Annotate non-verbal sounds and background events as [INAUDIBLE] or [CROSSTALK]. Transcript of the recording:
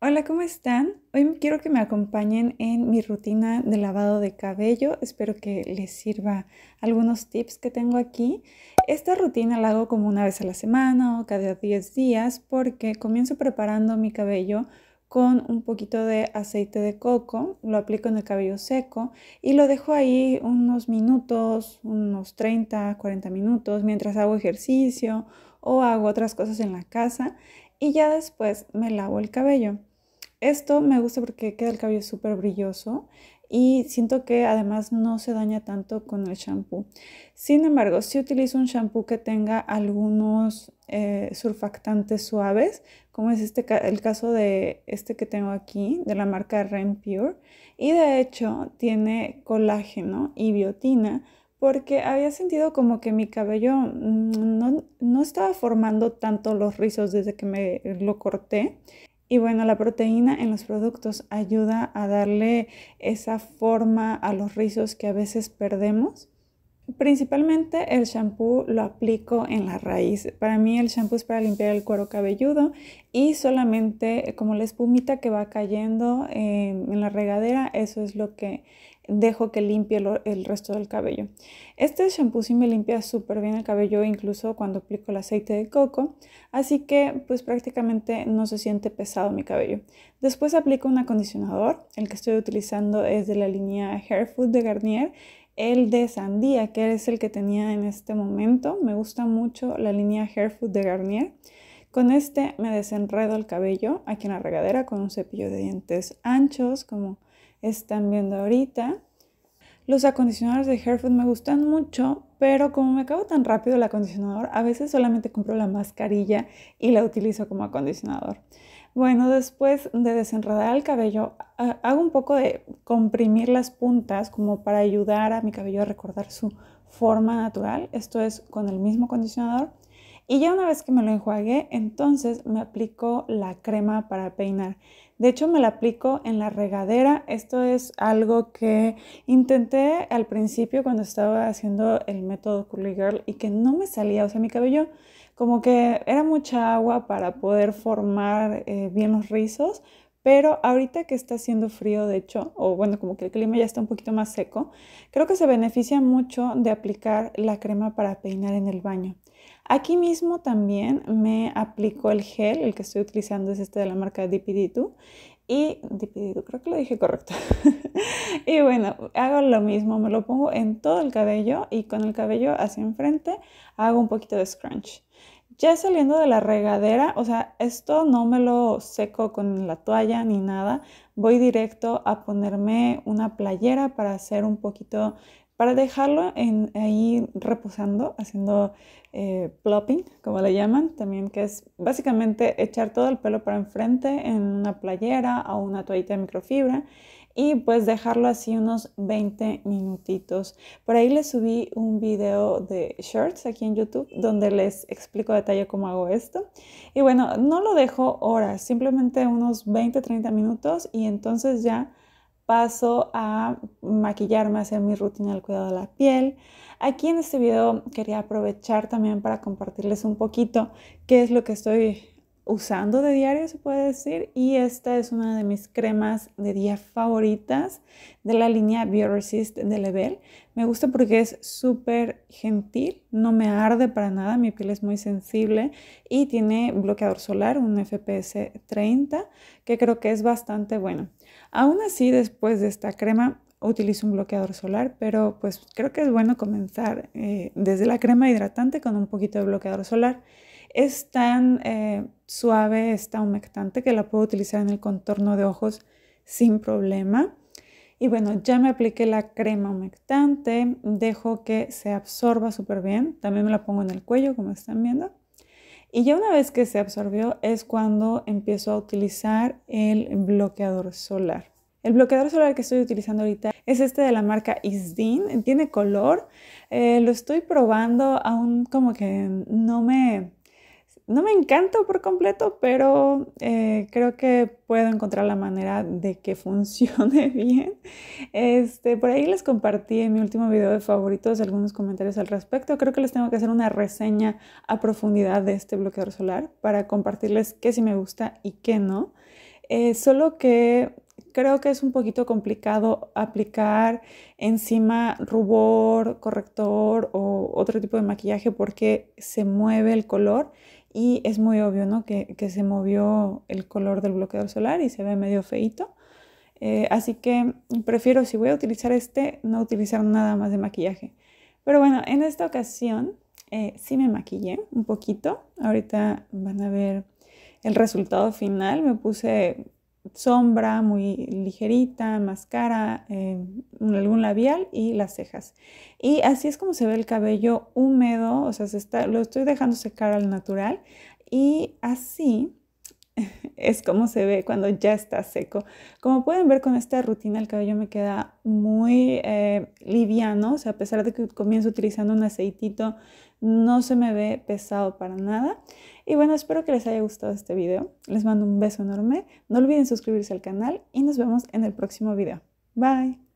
Hola, ¿cómo están? Hoy quiero que me acompañen en mi rutina de lavado de cabello. Espero que les sirva algunos tips que tengo aquí. Esta rutina la hago como una vez a la semana o cada 10 días porque comienzo preparando mi cabello con un poquito de aceite de coco, lo aplico en el cabello seco y lo dejo ahí unos minutos, unos 30, 40 minutos mientras hago ejercicio o hago otras cosas en la casa y ya después me lavo el cabello. Esto me gusta porque queda el cabello súper brilloso y siento que además no se daña tanto con el shampoo. Sin embargo, si utilizo un shampoo que tenga algunos eh, surfactantes suaves, como es este el caso de este que tengo aquí, de la marca Ren Pure, y de hecho tiene colágeno y biotina, porque había sentido como que mi cabello mm, no, no estaba formando tanto los rizos desde que me lo corté y bueno, la proteína en los productos ayuda a darle esa forma a los rizos que a veces perdemos. Principalmente el shampoo lo aplico en la raíz. Para mí el shampoo es para limpiar el cuero cabelludo y solamente como la espumita que va cayendo eh, en la regadera, eso es lo que dejo que limpie el, resto del cabello. Este shampoo sí me limpia súper bien el cabello, incluso cuando aplico el aceite de coco, así que pues prácticamente no se siente pesado mi cabello. Después aplico un acondicionador, el que estoy utilizando es de la línea Hair Food de Garnier, el de sandía, que es el que tenía en este momento. Me gusta mucho la línea Hair Food de Garnier. Con este me desenredo el cabello aquí en la regadera con un cepillo de dientes anchos, como están viendo ahorita. Los acondicionadores de Hairfood me gustan mucho, pero como me acabo tan rápido el acondicionador, a veces solamente compro la mascarilla y la utilizo como acondicionador. Bueno, después de desenredar el cabello, hago un poco de comprimir las puntas como para ayudar a mi cabello a recordar su forma natural. Esto es con el mismo acondicionador. Y ya una vez que me lo enjuagué, entonces me aplico la crema para peinar. De hecho, me la aplico en la regadera. Esto es algo que intenté al principio cuando estaba haciendo el método Curly Girl y que no me salía. O sea, mi cabello como que era mucha agua para poder formar eh, bien los rizos. Pero ahorita que está haciendo frío, de hecho, o bueno, como que el clima ya está un poquito más seco, creo que se beneficia mucho de aplicar la crema para peinar en el baño. Aquí mismo también me aplico el gel, el que estoy utilizando es este de la marca Dipiditu. Y Dipiditu, creo que lo dije correcto. [LAUGHS] y bueno, hago lo mismo, me lo pongo en todo el cabello y con el cabello hacia enfrente hago un poquito de scrunch. Ya saliendo de la regadera, o sea, esto no me lo seco con la toalla ni nada. Voy directo a ponerme una playera para hacer un poquito para dejarlo en, ahí reposando, haciendo eh, plopping, como le llaman, también que es básicamente echar todo el pelo para enfrente en una playera o una toallita de microfibra y pues dejarlo así unos 20 minutitos. Por ahí les subí un video de shorts aquí en YouTube donde les explico detalle cómo hago esto. Y bueno, no lo dejo horas, simplemente unos 20-30 minutos y entonces ya paso a maquillarme, hacer mi rutina del cuidado de la piel. Aquí en este video quería aprovechar también para compartirles un poquito qué es lo que estoy usando de diario, se puede decir. Y esta es una de mis cremas de día favoritas de la línea Bioresist de Level. Me gusta porque es súper gentil, no me arde para nada, mi piel es muy sensible y tiene bloqueador solar, un FPS 30, que creo que es bastante bueno. Aún así, después de esta crema, utilizo un bloqueador solar, pero pues creo que es bueno comenzar eh, desde la crema hidratante con un poquito de bloqueador solar. Es tan eh, suave, esta humectante que la puedo utilizar en el contorno de ojos sin problema. Y bueno, ya me apliqué la crema humectante, dejo que se absorba súper bien. También me la pongo en el cuello, como están viendo. Y ya una vez que se absorbió es cuando empiezo a utilizar el bloqueador solar. El bloqueador solar que estoy utilizando ahorita es este de la marca Isdin. Tiene color. Eh, lo estoy probando, aún como que no me no me encanta por completo, pero eh, creo que puedo encontrar la manera de que [LAUGHS] funcione bien. Este, por ahí les compartí en mi último video de favoritos algunos comentarios al respecto. Creo que les tengo que hacer una reseña a profundidad de este bloqueador solar para compartirles qué sí me gusta y qué no. Eh, solo que creo que es un poquito complicado aplicar encima rubor, corrector o otro tipo de maquillaje porque se mueve el color y es muy obvio, ¿no? Que, se movió el color del bloqueador solar y se ve medio feito. Eh, así que prefiero, si voy a utilizar este, no utilizar nada más de maquillaje. Pero bueno, en esta ocasión eh, sí me maquillé un poquito. Ahorita van a ver el resultado final. Me puse sombra muy ligerita, máscara, eh, algún labial y las cejas. Y así es como se ve el cabello húmedo, o sea, se está, lo estoy dejando secar al natural y así [LAUGHS] es como se ve cuando ya está seco. Como pueden ver con esta rutina el cabello me queda muy eh, liviano, o sea, a pesar de que comienzo utilizando un aceitito, no se me ve pesado para nada. Y bueno, espero que les haya gustado este video. Les mando un beso enorme. No olviden suscribirse al canal y nos vemos en el próximo video. Bye.